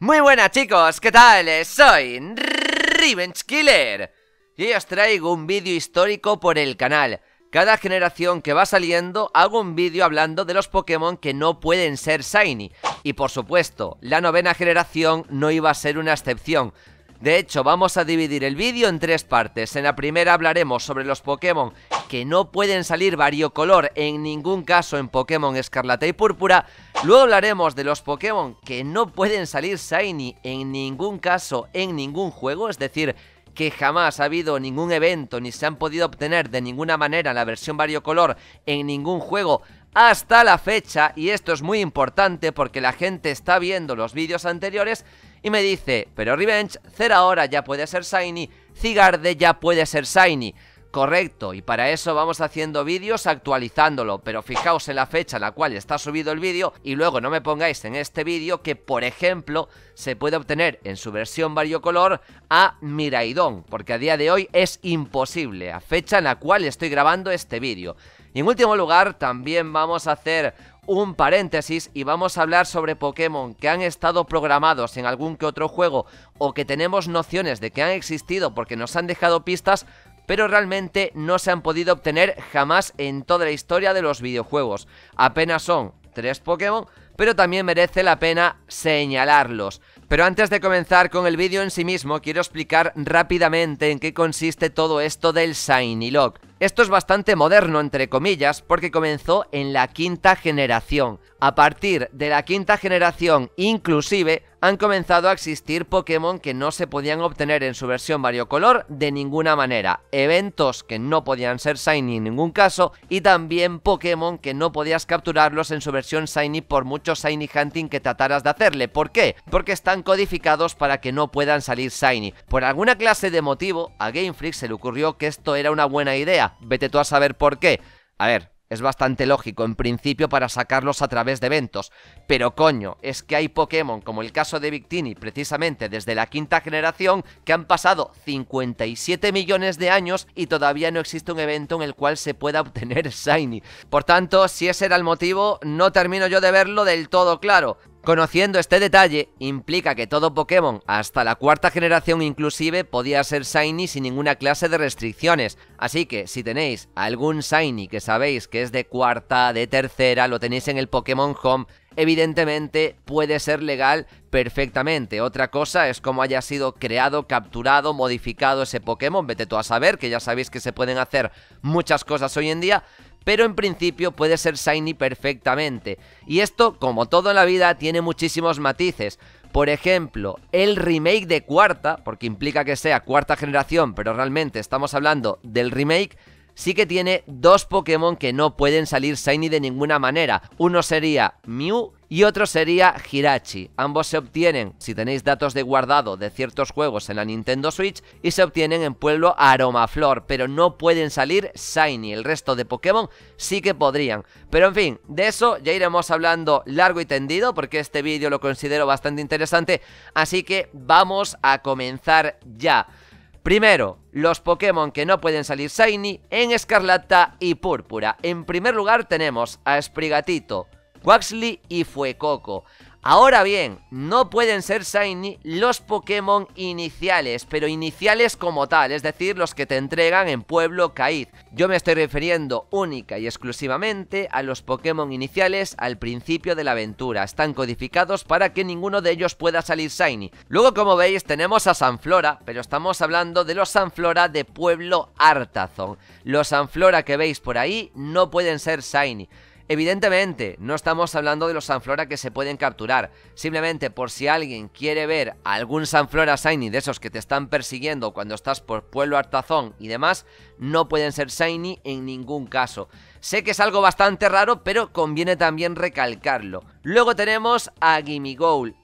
Muy buenas chicos, ¿qué tal? Eh, soy Revenge Killer y os traigo un vídeo histórico por el canal. Cada generación que va saliendo hago un vídeo hablando de los Pokémon que no pueden ser Shiny. Y por supuesto, la novena generación no iba a ser una excepción. De hecho, vamos a dividir el vídeo en tres partes. En la primera hablaremos sobre los Pokémon que no pueden salir variocolor en ningún caso en Pokémon Escarlata y Púrpura. Luego hablaremos de los Pokémon que no pueden salir Shiny en ningún caso en ningún juego, es decir, que jamás ha habido ningún evento ni se han podido obtener de ninguna manera la versión variocolor en ningún juego hasta la fecha y esto es muy importante porque la gente está viendo los vídeos anteriores y me dice, pero Revenge, Cera ahora ya puede ser Shiny, Cigarde ya puede ser Shiny. Correcto, y para eso vamos haciendo vídeos actualizándolo, pero fijaos en la fecha en la cual está subido el vídeo y luego no me pongáis en este vídeo que, por ejemplo, se puede obtener en su versión variocolor a Miraidón, porque a día de hoy es imposible, a fecha en la cual estoy grabando este vídeo. Y en último lugar, también vamos a hacer un paréntesis y vamos a hablar sobre Pokémon que han estado programados en algún que otro juego o que tenemos nociones de que han existido porque nos han dejado pistas pero realmente no se han podido obtener jamás en toda la historia de los videojuegos. Apenas son tres Pokémon, pero también merece la pena señalarlos. Pero antes de comenzar con el vídeo en sí mismo, quiero explicar rápidamente en qué consiste todo esto del Shiny Lock. Esto es bastante moderno, entre comillas, porque comenzó en la quinta generación. A partir de la quinta generación inclusive, han comenzado a existir Pokémon que no se podían obtener en su versión variocolor de ninguna manera, eventos que no podían ser Shiny en ningún caso y también Pokémon que no podías capturarlos en su versión Shiny por mucho Shiny Hunting que trataras de hacerle. ¿Por qué? Porque están codificados para que no puedan salir Shiny. Por alguna clase de motivo, a Game Freak se le ocurrió que esto era una buena idea vete tú a saber por qué. A ver, es bastante lógico en principio para sacarlos a través de eventos, pero coño, es que hay Pokémon como el caso de Victini precisamente desde la quinta generación que han pasado 57 millones de años y todavía no existe un evento en el cual se pueda obtener Shiny. Por tanto, si ese era el motivo, no termino yo de verlo del todo claro. Conociendo este detalle, implica que todo Pokémon, hasta la cuarta generación inclusive, podía ser Shiny sin ninguna clase de restricciones, así que si tenéis algún Shiny que sabéis que es de cuarta, de tercera, lo tenéis en el Pokémon Home, evidentemente puede ser legal perfectamente. Otra cosa es cómo haya sido creado, capturado, modificado ese Pokémon, vete tú a saber, que ya sabéis que se pueden hacer muchas cosas hoy en día, pero en principio puede ser Shiny perfectamente. Y esto, como todo en la vida, tiene muchísimos matices. Por ejemplo, el remake de cuarta, porque implica que sea cuarta generación, pero realmente estamos hablando del remake, sí que tiene dos Pokémon que no pueden salir Shiny de ninguna manera. Uno sería Mew y otro sería Hirachi. Ambos se obtienen si tenéis datos de guardado de ciertos juegos en la Nintendo Switch y se obtienen en pueblo Aromaflor, pero no pueden salir Shiny. El resto de Pokémon sí que podrían. Pero en fin, de eso ya iremos hablando largo y tendido porque este vídeo lo considero bastante interesante, así que vamos a comenzar ya. Primero, los Pokémon que no pueden salir Shiny en Escarlata y Púrpura. En primer lugar tenemos a Sprigatito. Quaxly y Fuecoco. Ahora bien, no pueden ser Shiny los Pokémon iniciales, pero iniciales como tal, es decir, los que te entregan en Pueblo Caid Yo me estoy refiriendo única y exclusivamente a los Pokémon iniciales al principio de la aventura. Están codificados para que ninguno de ellos pueda salir Shiny. Luego, como veis, tenemos a Sanflora, pero estamos hablando de los Sanflora de Pueblo Artazón. Los Sanflora que veis por ahí no pueden ser Shiny. Evidentemente, no estamos hablando de los Sanflora que se pueden capturar, simplemente por si alguien quiere ver algún Sanflora Shiny de esos que te están persiguiendo cuando estás por Pueblo Artazón y demás, no pueden ser Shiny en ningún caso. Sé que es algo bastante raro, pero conviene también recalcarlo. Luego tenemos a Gimme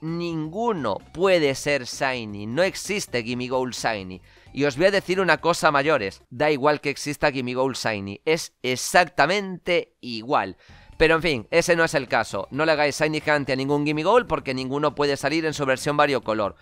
Ninguno puede ser Shiny, no existe Gimme Shiny. Y os voy a decir una cosa, mayores. Da igual que exista Gimme Shiny. Es exactamente igual. Pero en fin, ese no es el caso. No le hagáis Shiny Hunt a ningún Gimme porque ninguno puede salir en su versión variocolor.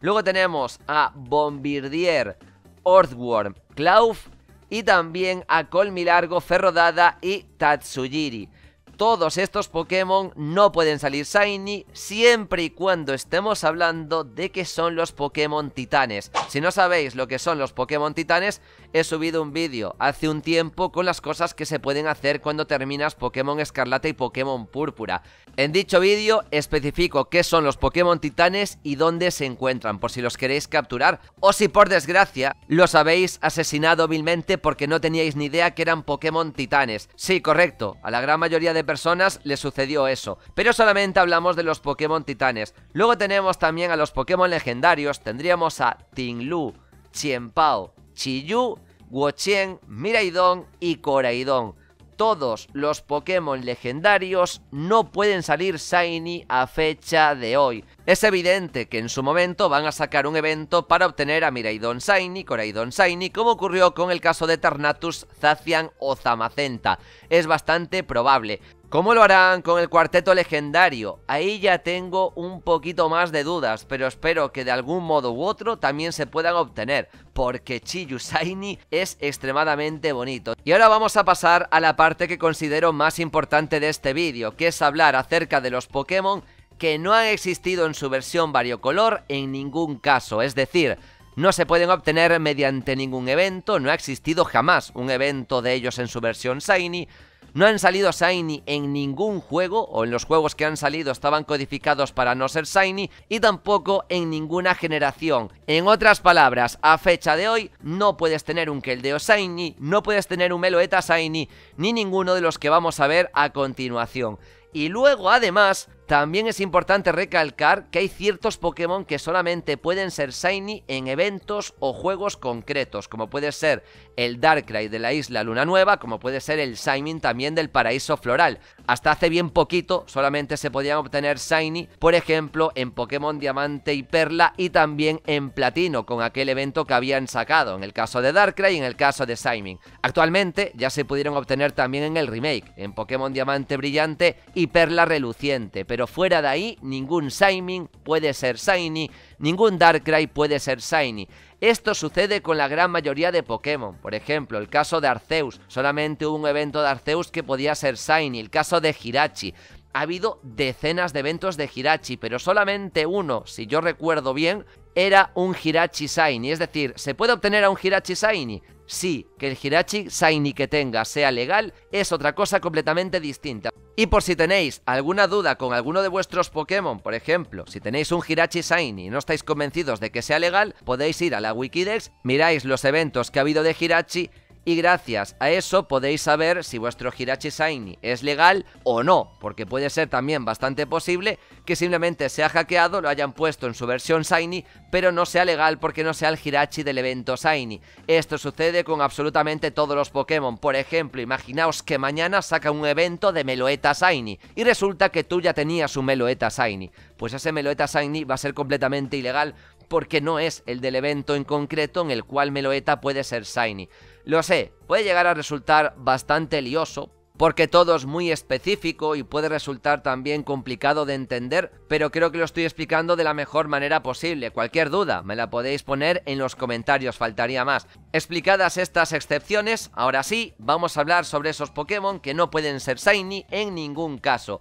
Luego tenemos a Bombardier, Earthworm, Clauf y también a Colmilargo, Ferrodada y Tatsujiri. Todos estos Pokémon no pueden salir Shiny siempre y cuando estemos hablando de que son los Pokémon Titanes. Si no sabéis lo que son los Pokémon Titanes, he subido un vídeo hace un tiempo con las cosas que se pueden hacer cuando terminas Pokémon Escarlata y Pokémon Púrpura. En dicho vídeo especifico qué son los Pokémon Titanes y dónde se encuentran, por si los queréis capturar, o si por desgracia los habéis asesinado vilmente porque no teníais ni idea que eran Pokémon Titanes. Sí, correcto, a la gran mayoría de personas les sucedió eso, pero solamente hablamos de los Pokémon Titanes. Luego tenemos también a los Pokémon legendarios, tendríamos a Tinglu, Chienpao, Chiyu, Wochen, Miraidon y Coraidon. Todos los Pokémon legendarios no pueden salir Shiny a fecha de hoy. Es evidente que en su momento van a sacar un evento para obtener a Miraidon Shiny, Coraidon Shiny, como ocurrió con el caso de Tarnatus, Zacian o Zamacenta. Es bastante probable. ¿Cómo lo harán con el cuarteto legendario? Ahí ya tengo un poquito más de dudas, pero espero que de algún modo u otro también se puedan obtener, porque Chiyu Saini es extremadamente bonito. Y ahora vamos a pasar a la parte que considero más importante de este vídeo, que es hablar acerca de los Pokémon que no han existido en su versión variocolor en ningún caso, es decir, no se pueden obtener mediante ningún evento, no ha existido jamás un evento de ellos en su versión Shiny, no han salido Shiny en ningún juego, o en los juegos que han salido estaban codificados para no ser Shiny, y tampoco en ninguna generación. En otras palabras, a fecha de hoy no puedes tener un Keldeo Shiny, no puedes tener un Meloeta Shiny, ni ninguno de los que vamos a ver a continuación. Y luego además también es importante recalcar que hay ciertos Pokémon que solamente pueden ser Shiny en eventos o juegos concretos, como puede ser el Darkrai de la isla Luna Nueva, como puede ser el Shining también del Paraíso Floral. Hasta hace bien poquito solamente se podían obtener Shiny, por ejemplo, en Pokémon Diamante y Perla y también en Platino, con aquel evento que habían sacado, en el caso de Darkrai y en el caso de Shining. Actualmente ya se pudieron obtener también en el remake, en Pokémon Diamante Brillante y Perla Reluciente, pero fuera de ahí ningún Signing puede ser Shiny, ningún Darkrai puede ser Shiny. Esto sucede con la gran mayoría de Pokémon, por ejemplo, el caso de Arceus, solamente hubo un evento de Arceus que podía ser Shiny, el caso de Hirachi. Ha habido decenas de eventos de Hirachi, pero solamente uno, si yo recuerdo bien, era un Hirachi Shiny. Es decir, ¿se puede obtener a un Hirachi Shiny? Sí, que el Hirachi Shiny que tenga sea legal es otra cosa completamente distinta. Y por si tenéis alguna duda con alguno de vuestros Pokémon, por ejemplo, si tenéis un Hirachi Shiny y no estáis convencidos de que sea legal, podéis ir a la Wikidex, miráis los eventos que ha habido de Hirachi y gracias a eso podéis saber si vuestro Hirachi Shiny es legal o no, porque puede ser también bastante posible que simplemente sea hackeado, lo hayan puesto en su versión Shiny, pero no sea legal porque no sea el Hirachi del evento Shiny. Esto sucede con absolutamente todos los Pokémon. Por ejemplo, imaginaos que mañana saca un evento de Meloeta Shiny y resulta que tú ya tenías un Meloeta Shiny. Pues ese Meloeta Shiny va a ser completamente ilegal porque no es el del evento en concreto en el cual Meloeta puede ser Shiny. Lo sé, puede llegar a resultar bastante lioso, porque todo es muy específico y puede resultar también complicado de entender, pero creo que lo estoy explicando de la mejor manera posible. Cualquier duda me la podéis poner en los comentarios, faltaría más. Explicadas estas excepciones, ahora sí, vamos a hablar sobre esos Pokémon que no pueden ser Shiny en ningún caso.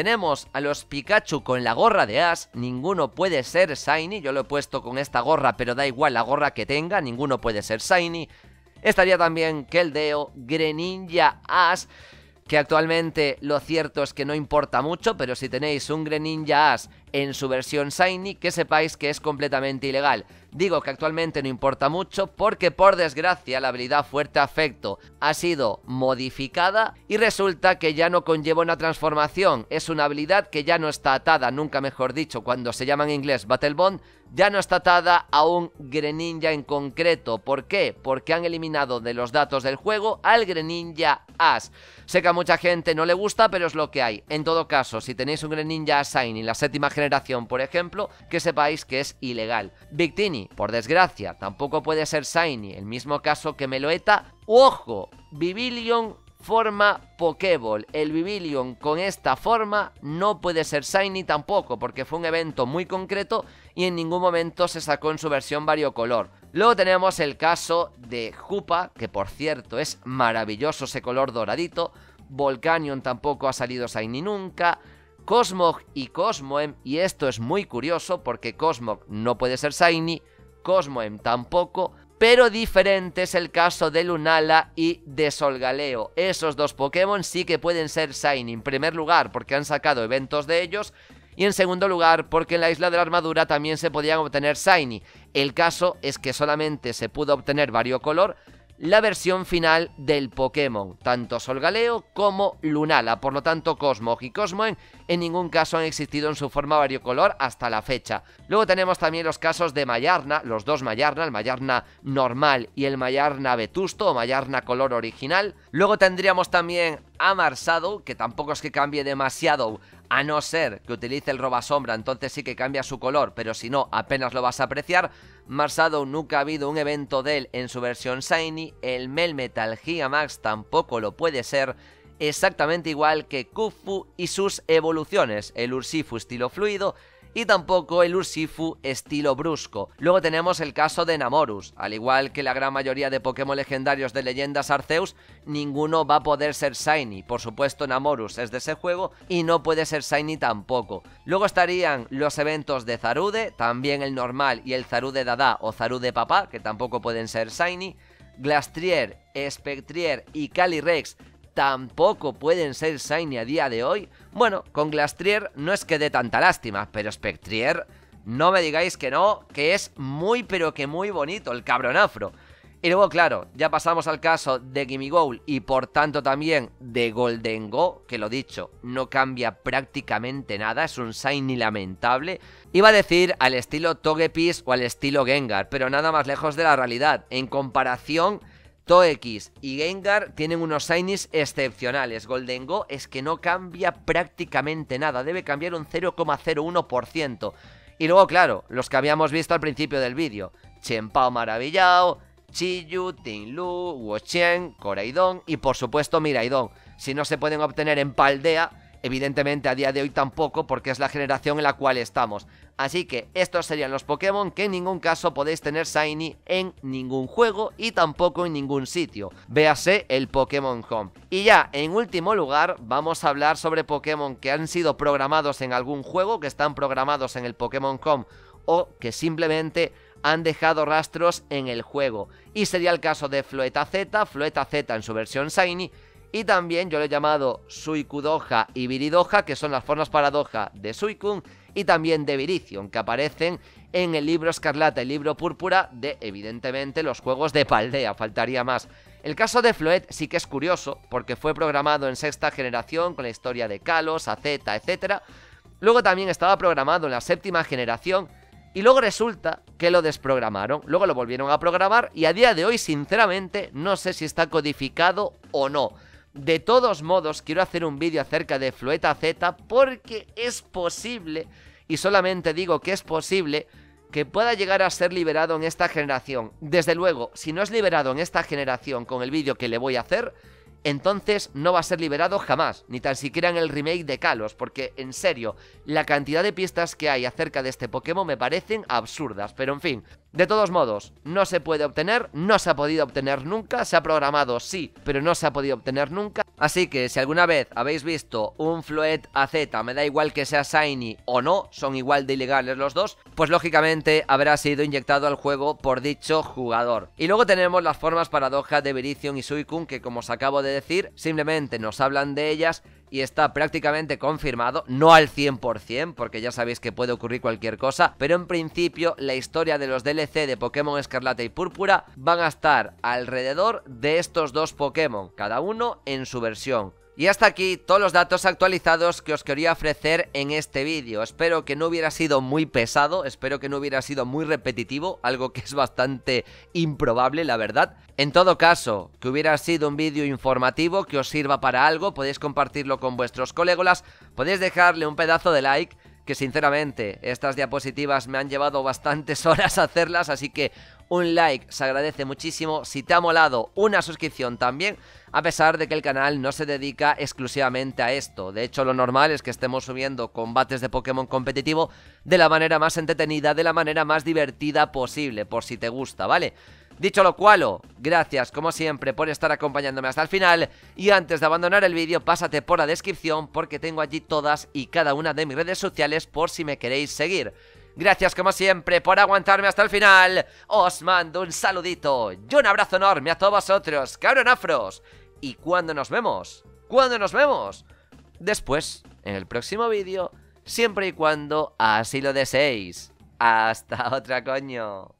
Tenemos a los Pikachu con la gorra de Ash, ninguno puede ser Shiny, yo lo he puesto con esta gorra, pero da igual la gorra que tenga, ninguno puede ser Shiny. Estaría también Keldeo, Greninja, Ash, que actualmente lo cierto es que no importa mucho, pero si tenéis un Greninja Ash en su versión Shiny, que sepáis que es completamente ilegal. Digo que actualmente no importa mucho porque por desgracia la habilidad fuerte afecto ha sido modificada y resulta que ya no conlleva una transformación, es una habilidad que ya no está atada, nunca mejor dicho, cuando se llama en inglés Battle Bond, ya no está atada a un Greninja en concreto. ¿Por qué? Porque han eliminado de los datos del juego al Greninja As. Sé que a mucha gente no le gusta, pero es lo que hay. En todo caso, si tenéis un Greninja Assign en la séptima generación, por ejemplo, que sepáis que es ilegal. Victini por desgracia, tampoco puede ser Shiny, el mismo caso que Meloeta. ¡Ojo! Bibilion forma Pokéball. El Bibilion con esta forma no puede ser Shiny tampoco, porque fue un evento muy concreto y en ningún momento se sacó en su versión variocolor. Luego tenemos el caso de Jupa, que por cierto es maravilloso ese color doradito. Volcanion tampoco ha salido Shiny nunca. Cosmog y Cosmoem, y esto es muy curioso porque Cosmog no puede ser Shiny, Cosmoem tampoco, pero diferente es el caso de Lunala y de Solgaleo. Esos dos Pokémon sí que pueden ser Shiny, en primer lugar porque han sacado eventos de ellos, y en segundo lugar porque en la isla de la armadura también se podían obtener Shiny. El caso es que solamente se pudo obtener Vario Color, la versión final del Pokémon, tanto Solgaleo como Lunala. Por lo tanto, Cosmo y Cosmoen en ningún caso han existido en su forma variocolor hasta la fecha. Luego tenemos también los casos de Mayarna, los dos Mayarna, el Mayarna normal y el Mayarna vetusto o Mayarna color original. Luego tendríamos también a que tampoco es que cambie demasiado a no ser que utilice el Sombra, entonces sí que cambia su color, pero si no, apenas lo vas a apreciar. Marsado nunca ha habido un evento de él en su versión Shiny, el Melmetal Gigamax tampoco lo puede ser, exactamente igual que Kufu y sus evoluciones, el Ursifu estilo fluido, y tampoco el Urshifu estilo brusco. Luego tenemos el caso de Namorus. Al igual que la gran mayoría de Pokémon legendarios de leyendas Arceus, ninguno va a poder ser Shiny. Por supuesto, Namorus es de ese juego y no puede ser Shiny tampoco. Luego estarían los eventos de Zarude, también el normal y el Zarude Dada o Zarude Papá, que tampoco pueden ser Shiny. Glastrier, Spectrier y Calyrex tampoco pueden ser Shiny a día de hoy, bueno, con Glastrier no es que dé tanta lástima, pero Spectrier, no me digáis que no, que es muy pero que muy bonito el cabrón afro. Y luego, claro, ya pasamos al caso de Gimme y por tanto también de Golden Go, que lo dicho, no cambia prácticamente nada, es un shiny lamentable. Iba a decir al estilo Togepiz o al estilo Gengar, pero nada más lejos de la realidad. En comparación, Tox y Gengar tienen unos signings excepcionales. Golden Go es que no cambia prácticamente nada, debe cambiar un 0,01%. Y luego, claro, los que habíamos visto al principio del vídeo. Chenpao Maravillao, Chiyu, Tinlu, Wochen, Koraidon y por supuesto Miraidon. Si no se pueden obtener en Paldea, Evidentemente a día de hoy tampoco porque es la generación en la cual estamos. Así que estos serían los Pokémon que en ningún caso podéis tener Shiny en ningún juego y tampoco en ningún sitio. Véase el Pokémon Home. Y ya, en último lugar, vamos a hablar sobre Pokémon que han sido programados en algún juego, que están programados en el Pokémon Home o que simplemente han dejado rastros en el juego. Y sería el caso de Floeta Z, Floeta Z en su versión Shiny y también yo lo he llamado suikudoja y Viridoja, que son las formas paradoja de Suicun y también de Viricion, que aparecen en el libro Escarlata y el libro Púrpura de, evidentemente, los juegos de Paldea, faltaría más. El caso de Floet sí que es curioso, porque fue programado en sexta generación con la historia de Kalos, Azeta, etc. Luego también estaba programado en la séptima generación, y luego resulta que lo desprogramaron, luego lo volvieron a programar, y a día de hoy, sinceramente, no sé si está codificado o no. De todos modos, quiero hacer un vídeo acerca de Flueta Z porque es posible, y solamente digo que es posible, que pueda llegar a ser liberado en esta generación. Desde luego, si no es liberado en esta generación con el vídeo que le voy a hacer, entonces no va a ser liberado jamás, ni tan siquiera en el remake de Kalos, porque en serio, la cantidad de pistas que hay acerca de este Pokémon me parecen absurdas, pero en fin, de todos modos, no se puede obtener, no se ha podido obtener nunca, se ha programado sí, pero no se ha podido obtener nunca. Así que si alguna vez habéis visto un Fluet AZ, me da igual que sea Shiny o no, son igual de ilegales los dos, pues lógicamente habrá sido inyectado al juego por dicho jugador. Y luego tenemos las formas paradoja de Virizion y Suicune que como os acabo de decir, simplemente nos hablan de ellas y está prácticamente confirmado, no al 100%, porque ya sabéis que puede ocurrir cualquier cosa, pero en principio la historia de los DLC de Pokémon Escarlata y Púrpura van a estar alrededor de estos dos Pokémon, cada uno en su versión. Y hasta aquí todos los datos actualizados que os quería ofrecer en este vídeo. Espero que no hubiera sido muy pesado, espero que no hubiera sido muy repetitivo, algo que es bastante improbable, la verdad. En todo caso, que hubiera sido un vídeo informativo, que os sirva para algo, podéis compartirlo con vuestros colegas, podéis dejarle un pedazo de like, que sinceramente estas diapositivas me han llevado bastantes horas a hacerlas, así que un like, se agradece muchísimo. Si te ha molado, una suscripción también, a pesar de que el canal no se dedica exclusivamente a esto. De hecho, lo normal es que estemos subiendo combates de Pokémon competitivo de la manera más entretenida, de la manera más divertida posible, por si te gusta, ¿vale? Dicho lo cual, gracias como siempre por estar acompañándome hasta el final y antes de abandonar el vídeo pásate por la descripción porque tengo allí todas y cada una de mis redes sociales por si me queréis seguir. Gracias como siempre por aguantarme hasta el final. Os mando un saludito y un abrazo enorme a todos vosotros, cabronafros. ¿Y cuándo nos vemos? ¿Cuándo nos vemos? Después, en el próximo vídeo, siempre y cuando así lo deseéis. Hasta otra coño.